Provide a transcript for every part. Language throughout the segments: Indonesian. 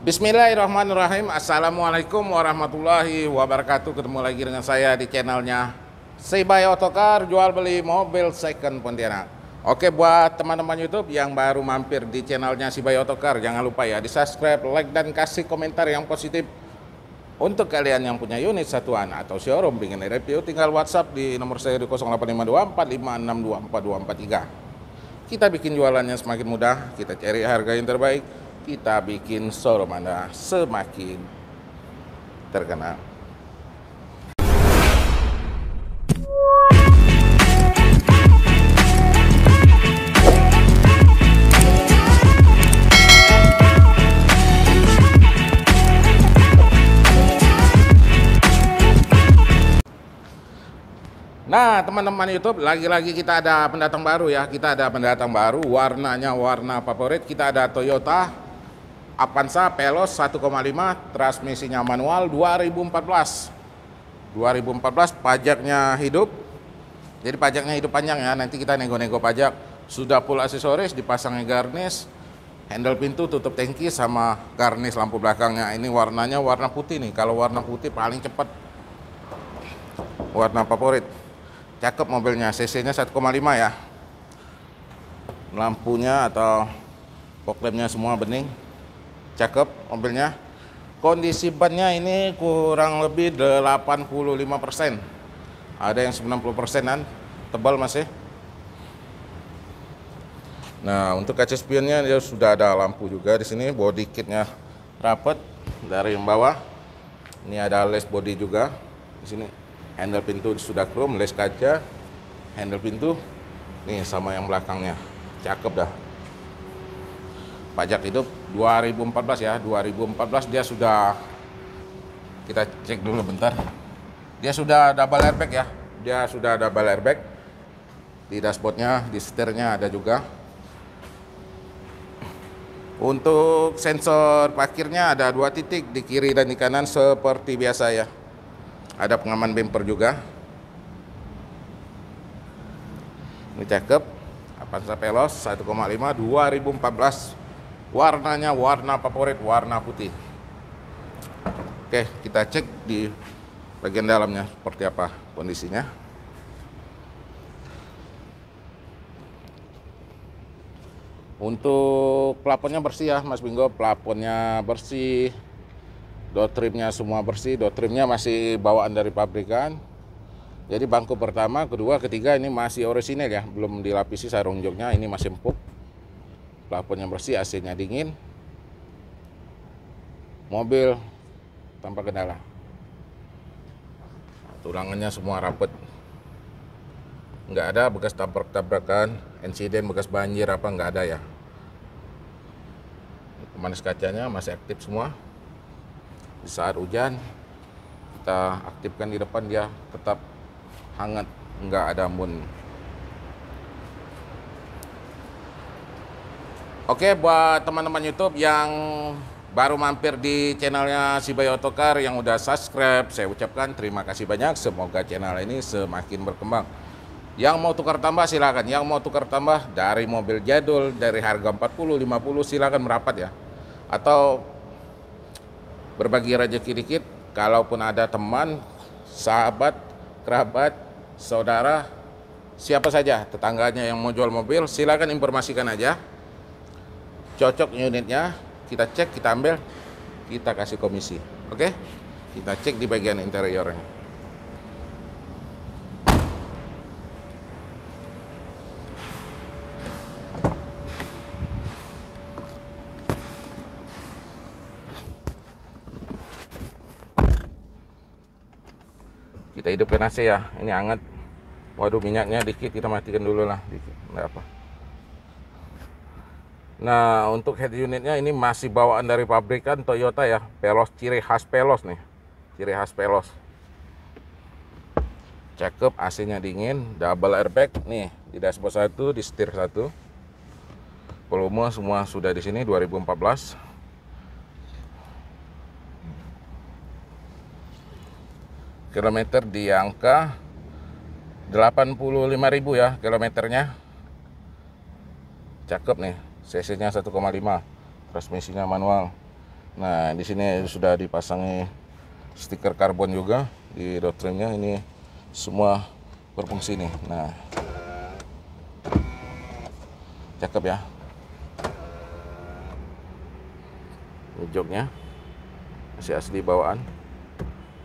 Bismillahirrahmanirrahim Assalamualaikum warahmatullahi wabarakatuh Ketemu lagi dengan saya di channelnya Sebay Otokar Jual beli mobil second Pontianak Oke buat teman-teman Youtube yang baru mampir di channelnya Sibay Otokar Jangan lupa ya di subscribe, like dan kasih komentar yang positif Untuk kalian yang punya unit satuan atau showroom ingin review Tinggal whatsapp di nomor saya di 0852 Kita bikin jualannya semakin mudah Kita cari harga yang terbaik kita bikin Anda semakin terkenal. Nah, teman-teman YouTube, lagi-lagi kita ada pendatang baru ya. Kita ada pendatang baru, warnanya warna favorit. Kita ada Toyota Avanza Pelos 1,5 transmisinya manual 2014 2014 pajaknya hidup jadi pajaknya hidup panjang ya nanti kita nego-nego pajak sudah full aksesoris dipasangnya garnis handle pintu tutup tangki sama garnis lampu belakangnya ini warnanya warna putih nih kalau warna putih paling cepat warna favorit cakep mobilnya CC nya 1,5 ya lampunya atau koklemnya semua bening cakep mobilnya kondisi bannya ini kurang lebih 85% ada yang 90 persenan tebal masih nah untuk kaca spionnya dia sudah ada lampu juga di sini body kitnya rapet dari yang bawah ini ada les body juga di sini handle pintu sudah chrome les kaca handle pintu nih sama yang belakangnya cakep dah pajak hidup 2014 ya 2014 dia sudah kita cek dulu bentar dia sudah double airbag ya dia sudah double airbag di dashboardnya di setirnya ada juga untuk sensor parkirnya ada dua titik di kiri dan di kanan seperti biasa ya ada pengaman bumper juga ini cakep Avanza Veloz 1,5 2014 warnanya warna favorit warna putih oke kita cek di bagian dalamnya seperti apa kondisinya untuk plafonnya bersih ya Mas Bingo plafonnya bersih door trimnya semua bersih door trimnya masih bawaan dari pabrikan jadi bangku pertama kedua ketiga ini masih orisinil ya belum dilapisi sarung joknya ini masih empuk plafonnya bersih, AC-nya dingin, mobil tanpa kendala. Tulangannya semua rapet. Nggak ada bekas tabrak-tabrakan, insiden bekas banjir apa nggak ada ya. Pemanis kacanya masih aktif semua. Di saat hujan kita aktifkan di depan dia tetap hangat, nggak ada mun Oke, buat teman-teman YouTube yang baru mampir di channelnya si Bayo Otokar yang udah subscribe, saya ucapkan terima kasih banyak. Semoga channel ini semakin berkembang. Yang mau tukar tambah silakan, yang mau tukar tambah dari mobil jadul dari harga 40, 50 silakan merapat ya. Atau berbagi rezeki dikit, kalaupun ada teman, sahabat, kerabat, saudara, siapa saja tetangganya yang mau jual mobil, silakan informasikan aja cocok unitnya kita cek kita ambil kita kasih komisi oke okay? kita cek di bagian interiornya kita hidupkan AC ya ini hangat waduh minyaknya dikit kita matikan dulu lah dikit nggak apa Nah, untuk head unitnya ini masih bawaan dari pabrikan Toyota ya. Pelos, ciri khas Pelos nih. Ciri khas Pelos. Cakep, AC-nya dingin, double airbag nih di dashboard satu, di setir satu. Volume semua sudah di sini 2014. Kilometer di angka 85.000 ya kilometernya. Cakep nih cc nya 1,5 transmisinya manual nah di sini sudah dipasangi stiker karbon juga di door trimnya ini semua berfungsi nih nah cakep ya ini joknya masih asli bawaan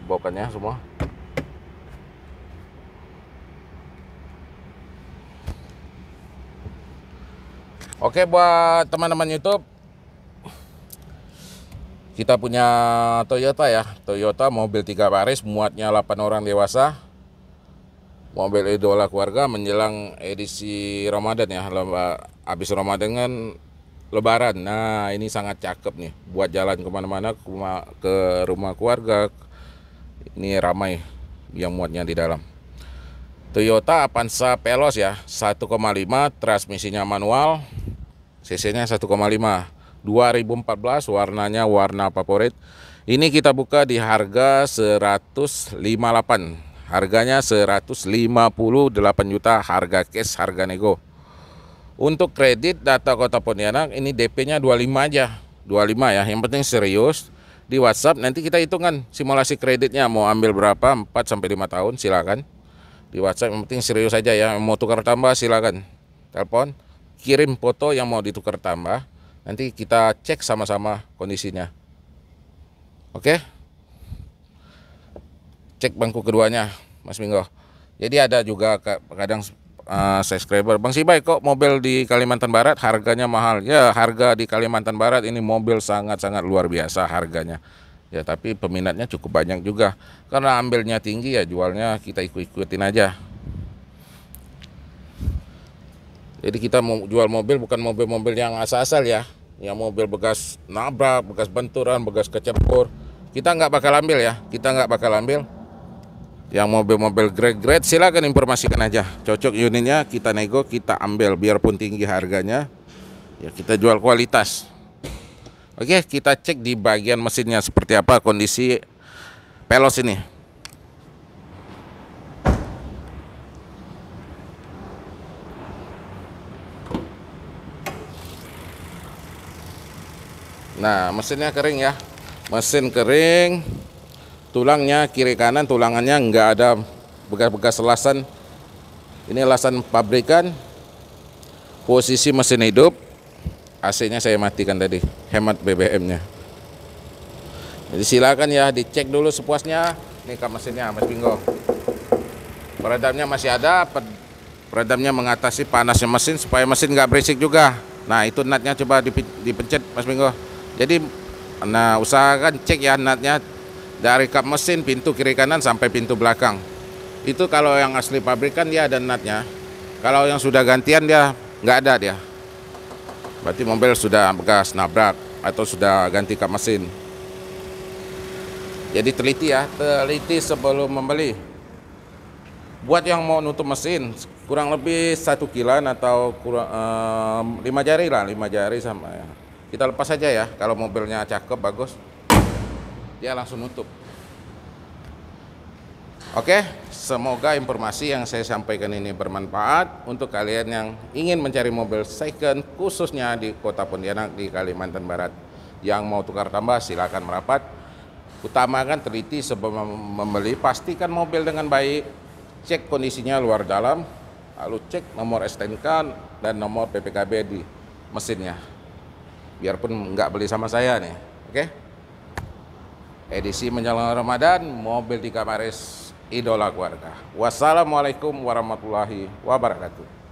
bokannya semua Oke buat teman-teman YouTube kita punya Toyota ya Toyota mobil tiga baris muatnya 8 orang dewasa mobil idola keluarga menjelang edisi Ramadan ya lomba habis Ramadan kan lebaran nah ini sangat cakep nih buat jalan kemana-mana ke rumah, keluarga ini ramai yang muatnya di dalam Toyota Avanza Pelos ya 1,5 transmisinya manual cc-nya 1,5 2014 warnanya warna favorit ini kita buka di harga 158 harganya 158 juta harga cash harga nego untuk kredit data kota Pontianak ini DP nya 25 aja 25 ya yang penting serius di WhatsApp nanti kita hitungkan simulasi kreditnya mau ambil berapa 4 sampai 5 tahun silakan di WhatsApp yang penting serius aja ya mau tukar tambah silakan telepon kirim foto yang mau ditukar tambah. Nanti kita cek sama-sama kondisinya. Oke? Cek bangku keduanya, Mas Minggo. Jadi ada juga kadang uh, subscriber, Bang Sibai kok mobil di Kalimantan Barat harganya mahal. Ya, harga di Kalimantan Barat ini mobil sangat-sangat luar biasa harganya. Ya, tapi peminatnya cukup banyak juga. Karena ambilnya tinggi ya jualnya kita ikut-ikutin aja. Jadi kita mau jual mobil bukan mobil-mobil yang asal-asal ya, yang mobil bekas nabrak, bekas benturan, bekas kecepur. Kita nggak bakal ambil ya, kita nggak bakal ambil. Yang mobil-mobil grade-grade silakan informasikan aja. Cocok unitnya kita nego, kita ambil biarpun tinggi harganya. Ya kita jual kualitas. Oke, kita cek di bagian mesinnya seperti apa kondisi pelos ini. Nah, mesinnya kering ya. Mesin kering, tulangnya kiri kanan, tulangannya nggak ada bekas-bekas lasan. Ini lasan pabrikan. Posisi mesin hidup. AC-nya saya matikan tadi, hemat BBM-nya. Jadi silakan ya dicek dulu sepuasnya. Ini kap mesinnya, Mas Bingo. Peredamnya masih ada, peredamnya mengatasi panasnya mesin supaya mesin nggak berisik juga. Nah itu natnya coba dipencet Mas Bingo. Jadi nah usahakan cek ya natnya dari kap mesin pintu kiri kanan sampai pintu belakang. Itu kalau yang asli pabrikan dia ada natnya. Kalau yang sudah gantian dia nggak ada dia. Berarti mobil sudah bekas nabrak atau sudah ganti kap mesin. Jadi teliti ya, teliti sebelum membeli. Buat yang mau nutup mesin, kurang lebih satu kilan atau kurang, eh, lima jari lah, lima jari sama ya kita lepas aja ya kalau mobilnya cakep bagus dia langsung nutup oke semoga informasi yang saya sampaikan ini bermanfaat untuk kalian yang ingin mencari mobil second khususnya di kota Pontianak di Kalimantan Barat yang mau tukar tambah silakan merapat utamakan teliti sebelum membeli pastikan mobil dengan baik cek kondisinya luar dalam lalu cek nomor STNK dan nomor PPKB di mesinnya biarpun nggak beli sama saya nih oke okay? edisi menjelang Ramadan mobil di Kamaris idola keluarga wassalamualaikum warahmatullahi wabarakatuh